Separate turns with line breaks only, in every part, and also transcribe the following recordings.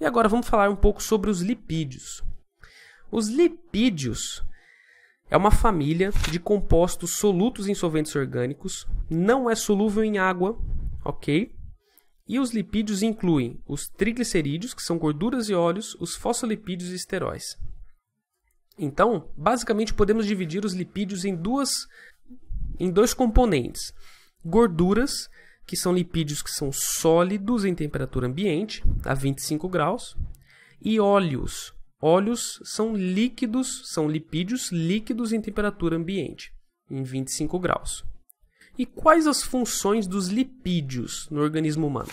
E agora vamos falar um pouco sobre os lipídios. Os lipídios é uma família de compostos solutos em solventes orgânicos, não é solúvel em água, ok? E os lipídios incluem os triglicerídeos, que são gorduras e óleos, os fosfolipídios e esteróis. Então, basicamente podemos dividir os lipídios em duas em dois componentes: gorduras que são lipídios que são sólidos em temperatura ambiente, a 25 graus, e óleos. Óleos são líquidos, são lipídios líquidos em temperatura ambiente, em 25 graus. E quais as funções dos lipídios no organismo humano?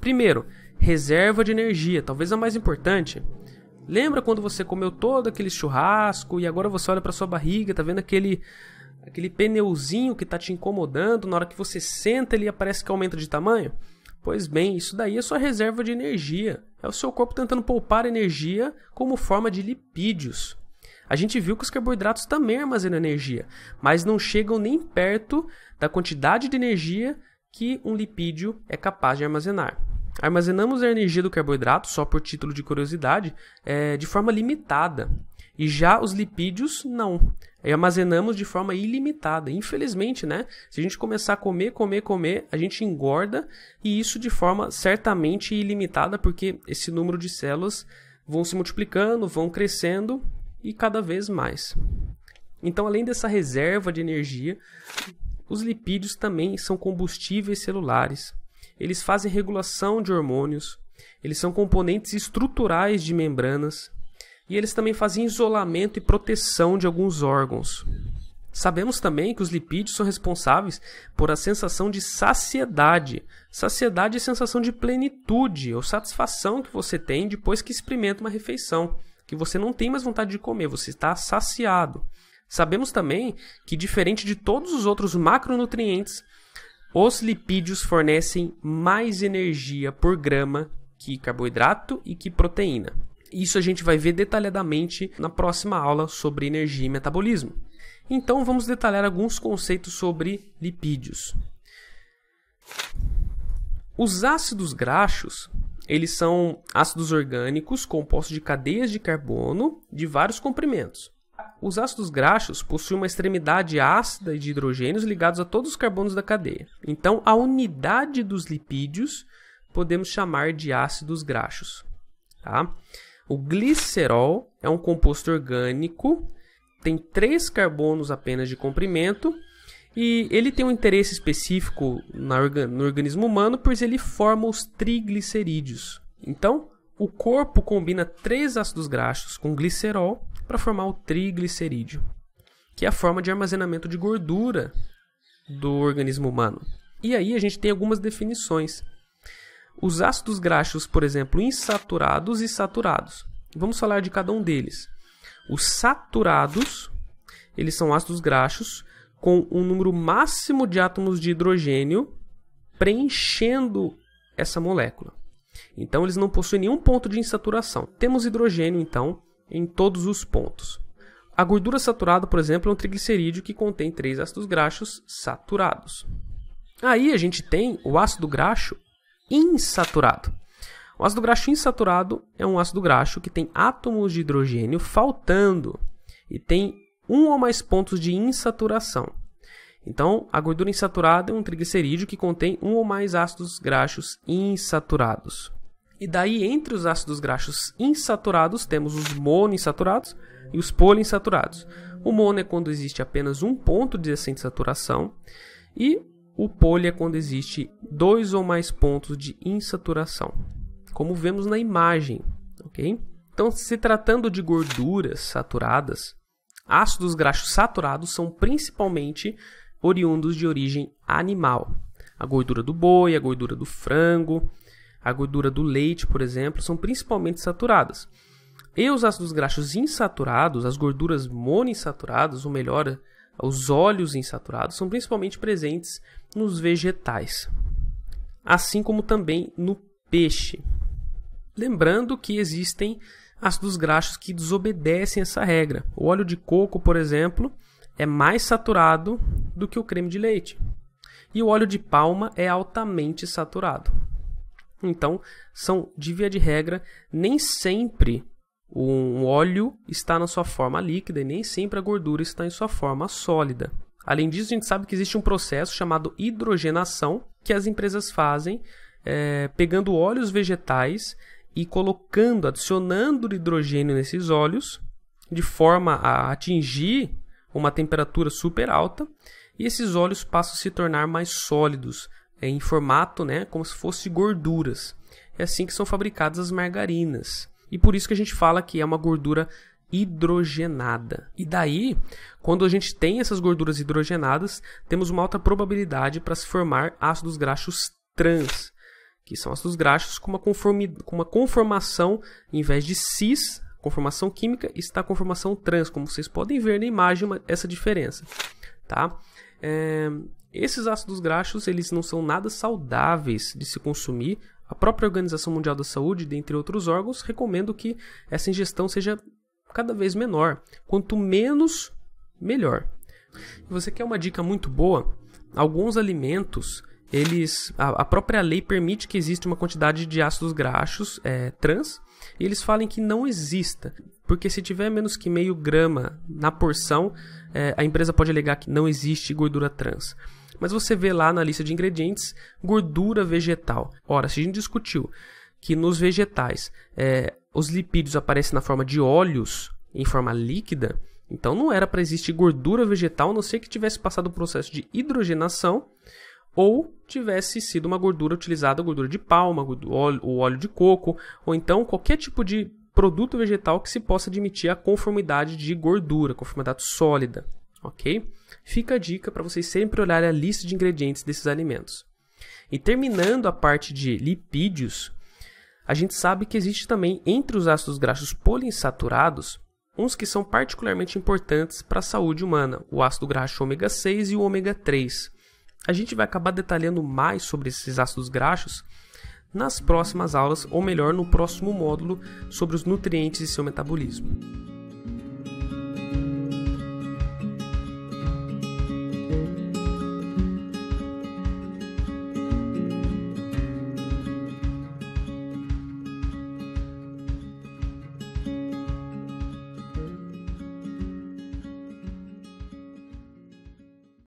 Primeiro, reserva de energia, talvez a mais importante. Lembra quando você comeu todo aquele churrasco e agora você olha para sua barriga, tá vendo aquele Aquele pneuzinho que está te incomodando, na hora que você senta ele parece que aumenta de tamanho? Pois bem, isso daí é sua reserva de energia. É o seu corpo tentando poupar energia como forma de lipídios. A gente viu que os carboidratos também armazenam energia, mas não chegam nem perto da quantidade de energia que um lipídio é capaz de armazenar. Armazenamos a energia do carboidrato, só por título de curiosidade, é, de forma limitada. E já os lipídios, não e armazenamos de forma ilimitada. Infelizmente, né? Se a gente começar a comer, comer, comer, a gente engorda e isso de forma certamente ilimitada, porque esse número de células vão se multiplicando, vão crescendo e cada vez mais. Então, além dessa reserva de energia, os lipídios também são combustíveis celulares. Eles fazem regulação de hormônios, eles são componentes estruturais de membranas, e eles também fazem isolamento e proteção de alguns órgãos. Sabemos também que os lipídios são responsáveis por a sensação de saciedade. Saciedade é a sensação de plenitude ou satisfação que você tem depois que experimenta uma refeição, que você não tem mais vontade de comer, você está saciado. Sabemos também que, diferente de todos os outros macronutrientes, os lipídios fornecem mais energia por grama que carboidrato e que proteína. Isso a gente vai ver detalhadamente na próxima aula sobre energia e metabolismo. Então vamos detalhar alguns conceitos sobre lipídios. Os ácidos graxos, eles são ácidos orgânicos compostos de cadeias de carbono de vários comprimentos. Os ácidos graxos possuem uma extremidade ácida de hidrogênios ligados a todos os carbonos da cadeia. Então, a unidade dos lipídios podemos chamar de ácidos graxos. Tá? O glicerol é um composto orgânico, tem três carbonos apenas de comprimento e ele tem um interesse específico organ no organismo humano, pois ele forma os triglicerídeos. Então, o corpo combina três ácidos graxos com glicerol para formar o triglicerídeo, que é a forma de armazenamento de gordura do organismo humano. E aí a gente tem algumas definições os ácidos graxos, por exemplo, insaturados e saturados. Vamos falar de cada um deles. Os saturados, eles são ácidos graxos com um número máximo de átomos de hidrogênio preenchendo essa molécula. Então, eles não possuem nenhum ponto de insaturação. Temos hidrogênio, então, em todos os pontos. A gordura saturada, por exemplo, é um triglicerídeo que contém três ácidos graxos saturados. Aí a gente tem o ácido graxo insaturado. O ácido graxo insaturado é um ácido graxo que tem átomos de hidrogênio faltando e tem um ou mais pontos de insaturação. Então, a gordura insaturada é um triglicerídeo que contém um ou mais ácidos graxos insaturados. E daí, entre os ácidos graxos insaturados, temos os monoinsaturados e os poliinsaturados. O mono é quando existe apenas um ponto de decente saturação e o pole é quando existe dois ou mais pontos de insaturação, como vemos na imagem, ok? Então, se tratando de gorduras saturadas, ácidos graxos saturados são principalmente oriundos de origem animal. A gordura do boi, a gordura do frango, a gordura do leite, por exemplo, são principalmente saturadas. E os ácidos graxos insaturados, as gorduras monoinsaturadas, ou melhor, os óleos insaturados são principalmente presentes nos vegetais, assim como também no peixe. Lembrando que existem ácidos graxos que desobedecem essa regra. O óleo de coco, por exemplo, é mais saturado do que o creme de leite. E o óleo de palma é altamente saturado. Então, são de via de regra, nem sempre um óleo está na sua forma líquida e nem sempre a gordura está em sua forma sólida. Além disso, a gente sabe que existe um processo chamado hidrogenação que as empresas fazem é, pegando óleos vegetais e colocando, adicionando hidrogênio nesses óleos de forma a atingir uma temperatura super alta e esses óleos passam a se tornar mais sólidos é, em formato, né, como se fossem gorduras. É assim que são fabricadas as margarinas. E por isso que a gente fala que é uma gordura hidrogenada. E daí, quando a gente tem essas gorduras hidrogenadas, temos uma alta probabilidade para se formar ácidos graxos trans, que são ácidos graxos com uma, com uma conformação, em vez de cis, conformação química, está a conformação trans, como vocês podem ver na imagem essa diferença. Tá? É, esses ácidos graxos eles não são nada saudáveis de se consumir, a própria Organização Mundial da Saúde, dentre outros órgãos, recomenda que essa ingestão seja cada vez menor. Quanto menos, melhor. E você quer uma dica muito boa? Alguns alimentos, eles, a, a, própria lei permite que exista uma quantidade de ácidos graxos é, trans, e eles falam que não exista, porque se tiver menos que meio grama na porção, é, a empresa pode alegar que não existe gordura trans. Mas você vê lá na lista de ingredientes gordura vegetal. Ora, se a gente discutiu que nos vegetais é, os lipídios aparecem na forma de óleos, em forma líquida, então não era para existir gordura vegetal, a não ser que tivesse passado o processo de hidrogenação ou tivesse sido uma gordura utilizada, gordura de palma, o óleo de coco, ou então qualquer tipo de produto vegetal que se possa admitir a conformidade de gordura, conformidade sólida, ok? Fica a dica para vocês sempre olharem a lista de ingredientes desses alimentos. E terminando a parte de lipídios, a gente sabe que existe também entre os ácidos graxos poliinsaturados uns que são particularmente importantes para a saúde humana, o ácido graxo ômega 6 e o ômega 3. A gente vai acabar detalhando mais sobre esses ácidos graxos nas próximas aulas, ou melhor, no próximo módulo sobre os nutrientes e seu metabolismo.